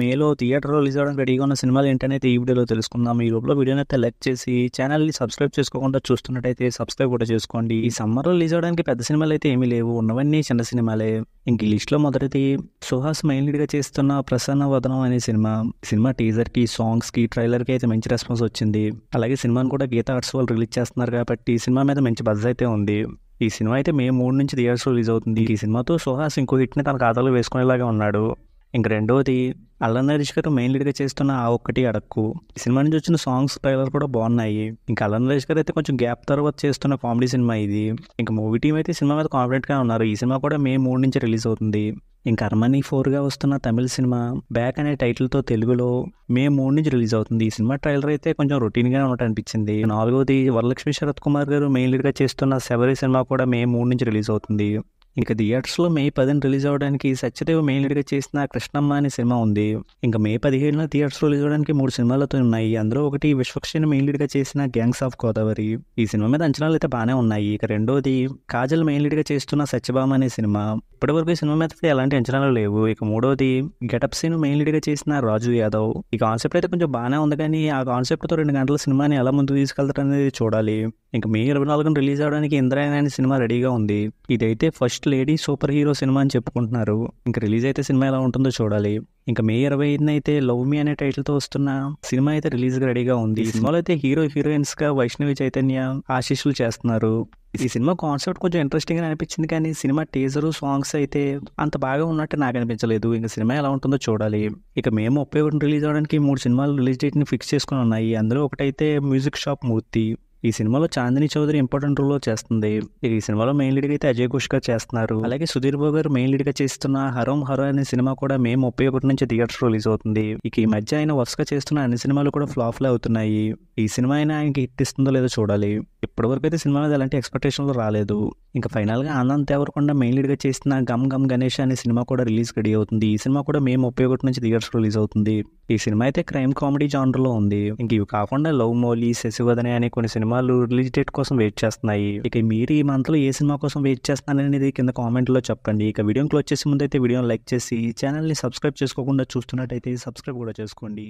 మేలో థియేటర్లో రిలీజ్ అవ్వడానికి రెడీగా ఉన్న సినిమాలు ఏంటనేది ఈ వీడియోలో తెలుసుకుందాం ఈ లోపల వీడియో అయితే లైక్ చేసి ఛానల్ని సబ్స్క్రైబ్ చేసుకోకుండా చూస్తున్నట్టయితే సబ్స్క్రైబ్ కూడా చేసుకోండి ఈ సమ్మర్ రిలీజ్ అవ్వడానికి పెద్ద సినిమాలు అయితే ఏమీ లేవు ఉన్నవన్నీ చిన్న సినిమాలే ఇంక లిస్ట్లో మొదటిది సుహాస్ మెయిన్ లీడ్గా చేస్తున్న ప్రసన్న వదనం అనే సినిమా సినిమా టీజర్కి సాంగ్స్కి ట్రైలర్కి అయితే మంచి రెస్పాన్స్ వచ్చింది అలాగే సినిమాను కూడా గీతా ఆర్ట్స్ వాళ్ళు రిలీజ్ చేస్తున్నారు కాబట్టి సినిమా మీద మంచి బజ్ అయితే ఉంది ఈ సినిమా అయితే మే మూడు నుంచి థియేటర్స్ రిలీజ్ అవుతుంది ఈ సినిమాతో సుహాస్ ఇంకో హిట్ని తన ఖాతాలో వేసుకునేలాగా ఉన్నాడు ఇంక రెండోది అల్లన్న నరేష్ గారు మెయిన్ లీడ్గా చేస్తున్న ఆ ఒక్కటి అడక్కు ఈ సినిమా నుంచి వచ్చిన సాంగ్స్ ట్రైలర్ కూడా బాగున్నాయి ఇంకా అల్లన్ నరేష్ గారు అయితే కొంచెం గ్యాప్ తర్వాత చేస్తున్న కామెడీ సినిమా ఇది ఇంకా మూవీ టీం అయితే సినిమా మీద కాన్ఫిడెంట్గా ఉన్నారు ఈ సినిమా కూడా మే మూడు నుంచి రిలీజ్ అవుతుంది ఇంకా అర్మనీ ఫోర్గా వస్తున్న తమిళ సినిమా బ్యాక్ అనే టైటిల్తో తెలుగులో మే మూడు నుంచి రిలీజ్ అవుతుంది ఈ సినిమా ట్రైలర్ అయితే కొంచెం రొటీన్గా ఉన్నట్టు అనిపించింది నాలుగోది వరలక్ష్మి శరత్ కుమార్ గారు మెయిన్ లీడ్గా చేస్తున్న శబరి సినిమా కూడా మే మూడు నుంచి రిలీజ్ అవుతుంది ఇంకా థియేటర్స్లో మే పదిని రిలీజ్ అవ్వడానికి సత్యదేవ్ మెయిన్ లీడ్గా చేసిన కృష్ణమ్మ అనే సినిమా ఉంది ఇంకా మే పదిహేడున థియేటర్స్ రిలీజ్ అవ్వడానికి మూడు సినిమాలతో ఉన్నాయి అందులో ఒకటి విశ్వక్షణ మెయిన్ లీడ్గా చేసిన గ్యాంగ్స్ ఆఫ్ గోదావరి ఈ సినిమా మీద అంచనాలు అయితే బాగానే ఉన్నాయి ఇక రెండోది కాజల్ మెయిన్ లీడ్గా చేస్తున్న సత్యభామ అనే సినిమా ఇప్పటివరకు ఈ సినిమా మీద ఎలాంటి అంచనాలు లేవు ఇక మూడోది గెటప్ సీన్ మెయిన్ లీడ్గా చేసిన రాజు యాదవ్ ఈ కాన్సెప్ట్ అయితే కొంచెం బాగానే ఉంది కానీ ఆ కాన్సెప్ట్తో రెండు గంటల సినిమాని ఎలా ముందు తీసుకెళ్తారు అనేది చూడాలి ఇంకా మే ఇరవై నాలుగున రిలీజ్ అవడానికి ఇంద్రాయణ అనే సినిమా రెడీగా ఉంది ఇదైతే first lady super hero cinema అని చెప్పుకుంటున్నారు ఇంకా రిలీజ్ అయితే సినిమా ఎలా ఉంటుందో చూడాలి ఇంకా మే ఇరవై ఐదున అయితే లవ్ మీ అనే టైటిల్తో వస్తున్న సినిమా అయితే రిలీజ్ రెడీగా ఉంది ఈ సినిమాలో అయితే హీరో హీరోయిన్స్ గా వైష్ణవి చైతన్య ఆశీస్సులు చేస్తున్నారు ఈ సినిమా కాన్సెప్ట్ కొంచెం ఇంట్రెస్టింగ్ గా అనిపించింది కానీ సినిమా టీజరు సాంగ్స్ అయితే అంత బాగా ఉన్నట్టు నాకు అనిపించలేదు ఇంకా సినిమా ఎలా ఉంటుందో చూడాలి ఇక మేము ముప్పై ఒకటి రిలీజ్ అవడానికి మూడు సినిమాలు రిలీజ్ డేట్ని ఫిక్స్ చేసుకుని ఉన్నాయి అందులో ఒకటైతే మ్యూజిక్ షాప్ మూర్తి ఈ సినిమాలో చాందిని చౌదరి ఇంపార్టెంట్ రోల్ చేస్తుంది ఈ సినిమాలో మెయిన్ లీడ్ అయితే అజయ్ ఘోష్ గారు చేస్తున్నారు అలాగే సుధీర్ బాబు గారు మెయిన్ లీడ్ గా చేస్తున్న హరోం హరో అనే సినిమా కూడా మే ముప్పై ఒకటి నుంచి థియేటర్ రిలీజ్ అవుతుంది ఇక ఈ మధ్య ఆయన వరుసగా చేస్తున్న అన్ని సినిమాలు కూడా ఫ్లాప్ అవుతున్నాయి ఈ సినిమా అయినా ఆయనకి హిట్ ఇస్తుందో లేదో చూడాలి ఇప్పటివరకు అయితే సినిమా మీద ఎలాంటి ఎక్స్పెక్టేషన్లు రాలేదు ఇంకా ఫైనల్గా ఆనంద్ తేవరకుండా మెయిన్ లీడ్గా చేసిన గమ్ గమ్ గణేష్ అనే సినిమా కూడా రిలీజ్ రెడీ అవుతుంది ఈ సినిమా కూడా మేము ముప్పై ఒకటి నుంచి థియేటర్స్ రిలీజ్ అవుతుంది ఈ సినిమా అయితే క్రైమ్ కామెడీ జానర్లో ఉంది ఇంక ఇవి కాకుండా లవ్ మోలీ శశివదనే అనే కొన్ని సినిమాలు రిలీజ్ డేట్ కోసం వెయిట్ చేస్తున్నాయి ఇక మీరు ఈ మంత్లో ఏ సినిమా కోసం వెయిట్ చేస్తున్నారనేది కింద కామెంట్లో చెప్పండి ఇక వీడియో క్లోజ్ చేసే ముందు అయితే వీడియోని లైక్ చేసి ఛానల్ని సబ్స్క్రైబ్ చేసుకోకుండా చూస్తున్నట్టయితే సబ్స్క్రైబ్ కూడా చేసుకోండి